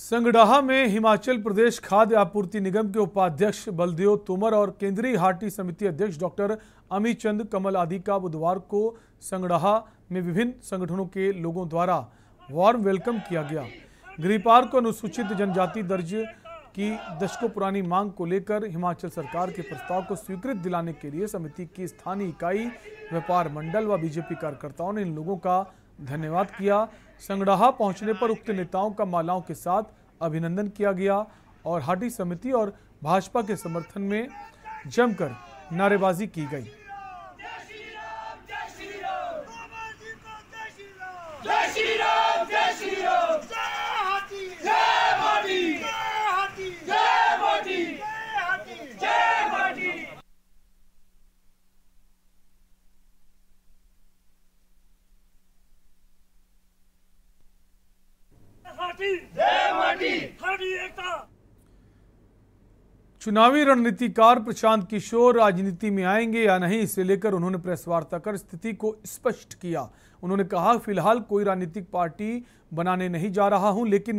संगडाहा में हिमाचल प्रदेश खाद्य आपूर्ति निगम के उपाध्यक्ष बलदेव तोमर और केंद्रीय हाटी समिति अध्यक्ष डॉक्टर अमीचंद चंद कमल आदि का बुधवार को संगडाहा में विभिन्न संगठनों के लोगों द्वारा वार्म वेलकम किया गया गृहपार को अनुसूचित जनजाति दर्ज की दशकों पुरानी मांग को लेकर हिमाचल सरकार के प्रस्ताव को स्वीकृत दिलाने के लिए समिति की स्थानीय इकाई व्यापार मंडल व बीजेपी कार्यकर्ताओं ने इन लोगों का धन्यवाद किया संगड़ाहा पहुंचने पर उक्त नेताओं का मालाओं के साथ अभिनंदन किया गया और हाटी समिति और भाजपा के समर्थन में जमकर नारेबाजी की गई माटी जय माटी एकता चुनावी रणनीतिकार प्रशांत किशोर राजनीति में आएंगे या नहीं इसे लेकर उन्होंने प्रेस वार्ता कर स्थिति को स्पष्ट किया उन्होंने कहा फिलहाल कोई राजनीतिक पार्टी बनाने नहीं जा रहा हूं लेकिन